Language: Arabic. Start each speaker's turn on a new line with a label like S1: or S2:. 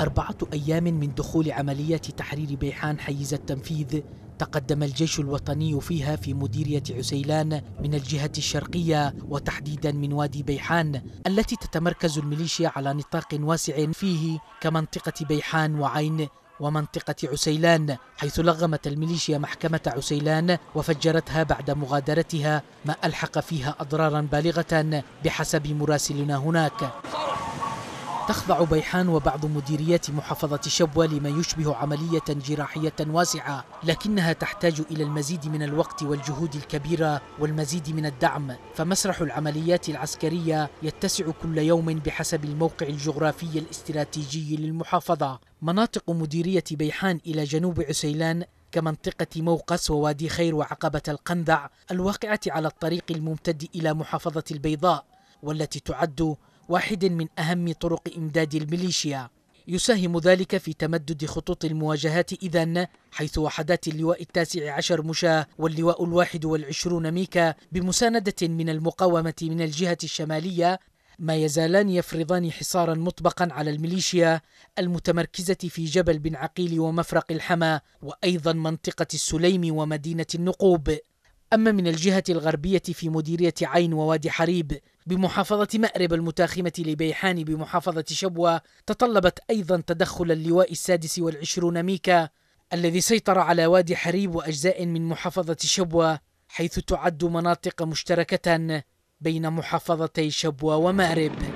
S1: أربعة أيام من دخول عملية تحرير بيحان حيز التنفيذ تقدم الجيش الوطني فيها في مديرية عسيلان من الجهة الشرقية وتحديدا من وادي بيحان التي تتمركز الميليشيا على نطاق واسع فيه كمنطقة بيحان وعين ومنطقة عسيلان حيث لغمت الميليشيا محكمة عسيلان وفجرتها بعد مغادرتها ما ألحق فيها أضرارا بالغة بحسب مراسلنا هناك تخضع بيحان وبعض مديريات محافظة شبوة لما يشبه عملية جراحية واسعة لكنها تحتاج إلى المزيد من الوقت والجهود الكبيرة والمزيد من الدعم فمسرح العمليات العسكرية يتسع كل يوم بحسب الموقع الجغرافي الاستراتيجي للمحافظة مناطق مديرية بيحان إلى جنوب عسيلان كمنطقة موقس ووادي خير وعقبة القندع الواقعة على الطريق الممتد إلى محافظة البيضاء والتي تعد واحد من أهم طرق إمداد الميليشيا يساهم ذلك في تمدد خطوط المواجهات إذا حيث وحدات اللواء التاسع عشر مشاة واللواء الواحد والعشرون ميكا بمساندة من المقاومة من الجهة الشمالية ما يزالان يفرضان حصارا مطبقا على الميليشيا المتمركزة في جبل بن عقيل ومفرق الحما وأيضا منطقة السليم ومدينة النقوب أما من الجهة الغربية في مديرية عين ووادي حريب بمحافظة مأرب المتاخمة لبيحان بمحافظة شبوة تطلبت أيضا تدخل اللواء السادس والعشرون ميكا الذي سيطر على وادي حريب وأجزاء من محافظة شبوة حيث تعد مناطق مشتركة بين محافظتي شبوة ومأرب